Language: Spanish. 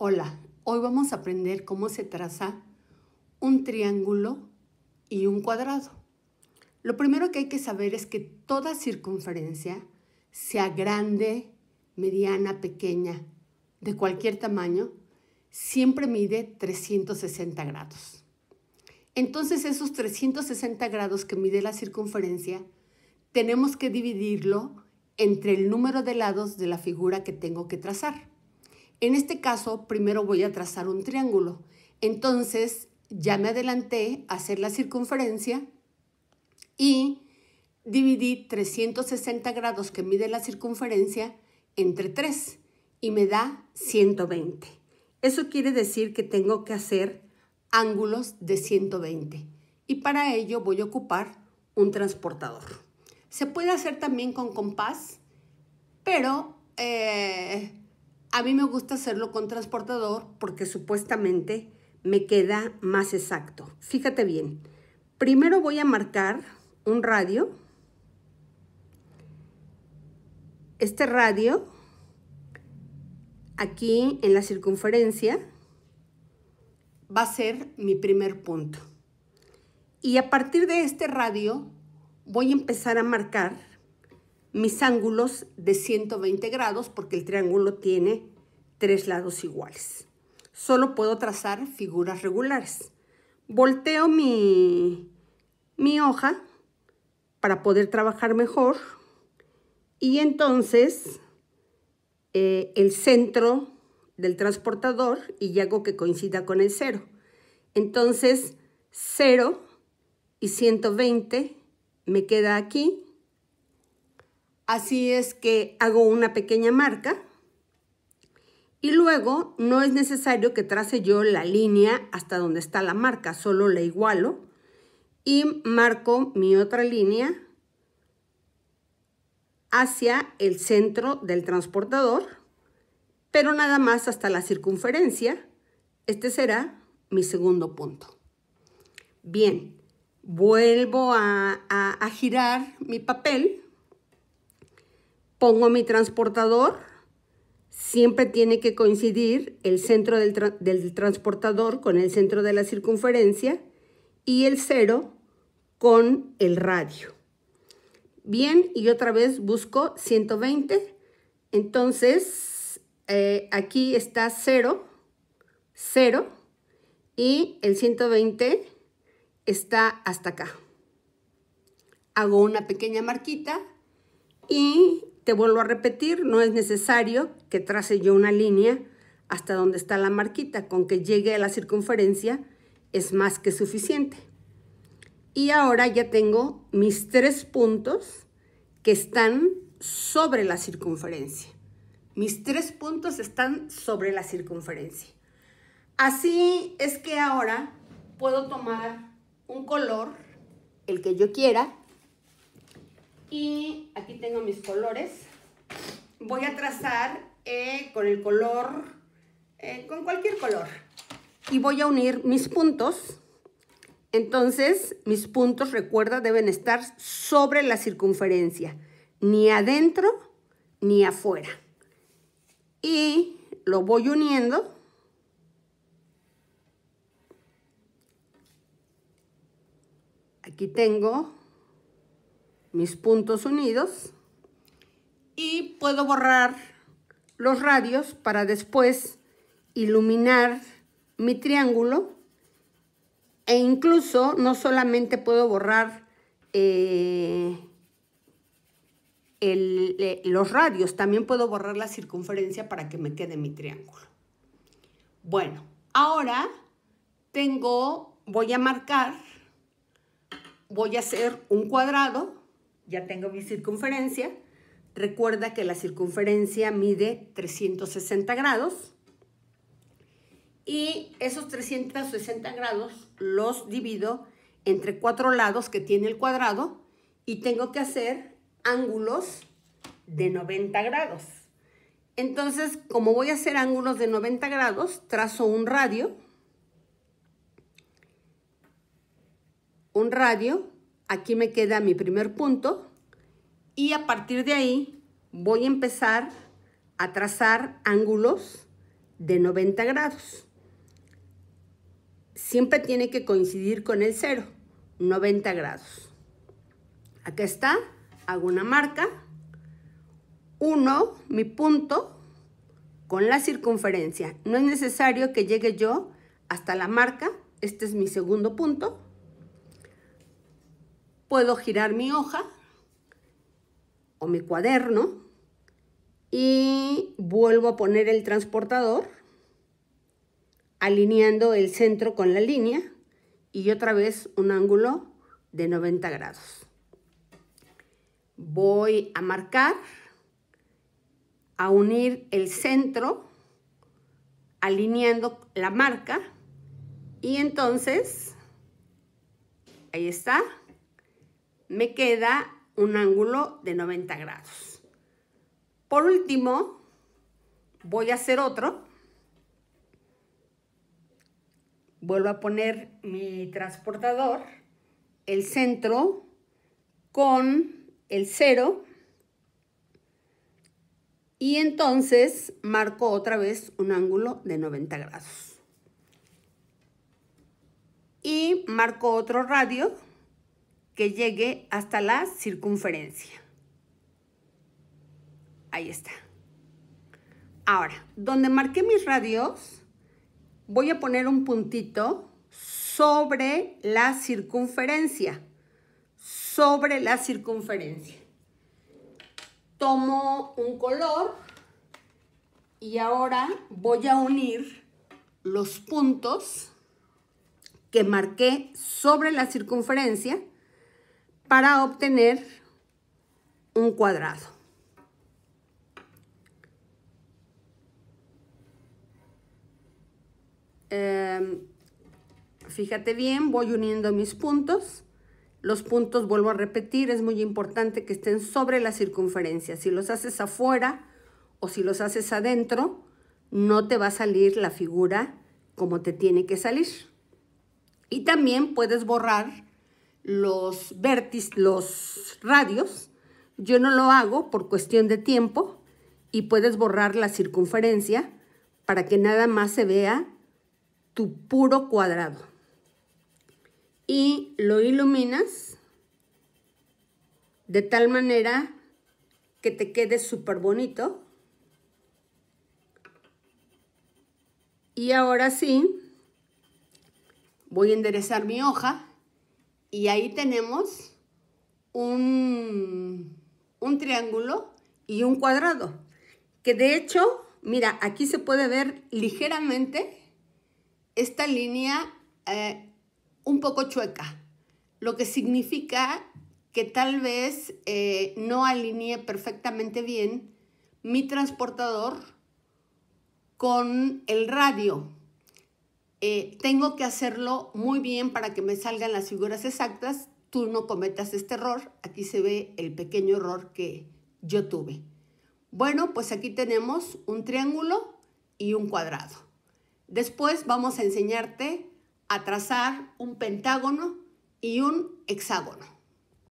Hola, hoy vamos a aprender cómo se traza un triángulo y un cuadrado. Lo primero que hay que saber es que toda circunferencia, sea grande, mediana, pequeña, de cualquier tamaño, siempre mide 360 grados. Entonces esos 360 grados que mide la circunferencia, tenemos que dividirlo entre el número de lados de la figura que tengo que trazar. En este caso, primero voy a trazar un triángulo. Entonces, ya me adelanté a hacer la circunferencia y dividí 360 grados que mide la circunferencia entre 3 y me da 120. Eso quiere decir que tengo que hacer ángulos de 120 y para ello voy a ocupar un transportador. Se puede hacer también con compás, pero eh, a mí me gusta hacerlo con transportador porque supuestamente me queda más exacto. Fíjate bien. Primero voy a marcar un radio. Este radio, aquí en la circunferencia, va a ser mi primer punto. Y a partir de este radio voy a empezar a marcar mis ángulos de 120 grados porque el triángulo tiene tres lados iguales. Solo puedo trazar figuras regulares. Volteo mi, hoja para poder trabajar mejor y entonces eh, el centro del transportador y hago que coincida con el cero. Entonces 0 y 120 me queda aquí Así es que hago una pequeña marca y luego no es necesario que trace yo la línea hasta donde está la marca, solo la igualo y marco mi otra línea hacia el centro del transportador, pero nada más hasta la circunferencia. Este será mi segundo punto. Bien, vuelvo a, girar mi papel pongo mi transportador, siempre tiene que coincidir el centro del, transportador con el centro de la circunferencia y el cero con el radio. Bien, y otra vez busco 120. Entonces, eh, aquí está 0, 0 y el 120 está hasta acá. Hago una pequeña marquita y te vuelvo a repetir, no es necesario que trace yo una línea hasta donde está la marquita, con que llegue a la circunferencia es más que suficiente. Y ahora ya tengo mis tres puntos que están sobre la circunferencia. Mis tres puntos están sobre la circunferencia. Así es que ahora puedo tomar un color, el que yo quiera, y aquí tengo mis colores. Voy a trazar eh, con el color, eh, con cualquier color. Y voy a unir mis puntos. Entonces, mis puntos, recuerda, deben estar sobre la circunferencia. Ni adentro, ni afuera. Y lo voy uniendo. Aquí tengo mis puntos unidos y puedo borrar los radios para después iluminar mi triángulo e incluso no solamente puedo borrar eh, eh, los radios, también puedo borrar la circunferencia para que me quede mi triángulo. Bueno, ahora tengo, voy a marcar, voy a hacer un cuadrado ya tengo mi circunferencia. Recuerda que la circunferencia mide 360 grados. Y esos 360 grados los divido entre cuatro lados que tiene el cuadrado y tengo que hacer ángulos de 90 grados. Entonces, como voy a hacer ángulos de 90 grados, trazo un radio, un radio Aquí me queda mi primer punto y a partir de ahí voy a empezar a trazar ángulos de 90 grados. Siempre tiene que coincidir con el cero, 90 grados. Acá está, hago una marca, uno mi punto, con la circunferencia. No es necesario que llegue yo hasta la marca, este es mi segundo punto puedo girar mi hoja o mi cuaderno y vuelvo a poner el transportador alineando el centro con la línea y otra vez un ángulo de 90 grados. Voy a marcar, a unir el centro alineando la marca y entonces, ahí está, me queda un ángulo de 90 grados. Por último, voy a hacer otro. Vuelvo a poner mi transportador, el centro con el cero y entonces marco otra vez un ángulo de 90 grados. Y marco otro radio que llegue hasta la circunferencia. Ahí está. Ahora, donde marqué mis radios, voy a poner un puntito sobre la circunferencia. Sobre la circunferencia. Tomo un color y ahora voy a unir los puntos que marqué sobre la circunferencia para obtener un cuadrado. Em, fíjate bien, voy uniendo mis puntos. Los puntos, vuelvo a repetir, es muy importante que estén sobre la circunferencia. Si los haces afuera o si los haces adentro, no te va a salir la figura como te tiene que salir. Y también puedes borrar los vértices, los radios. Yo no lo hago por cuestión de tiempo y puedes borrar la circunferencia para que nada más se vea tu puro cuadrado. Y lo iluminas de tal manera que te quede súper bonito. Y ahora sí, voy a enderezar mi hoja y ahí tenemos un, triángulo y un cuadrado. Que de hecho, mira, aquí se puede ver ligeramente esta línea eh, un poco chueca. Lo que significa que tal vez eh, no alinee perfectamente bien mi transportador con el radio eh, tengo que hacerlo muy bien para que me salgan las figuras exactas, tú no cometas este error, aquí se ve el pequeño error que yo tuve. Bueno, pues aquí tenemos un triángulo y un cuadrado. Después vamos a enseñarte a trazar un pentágono y un hexágono.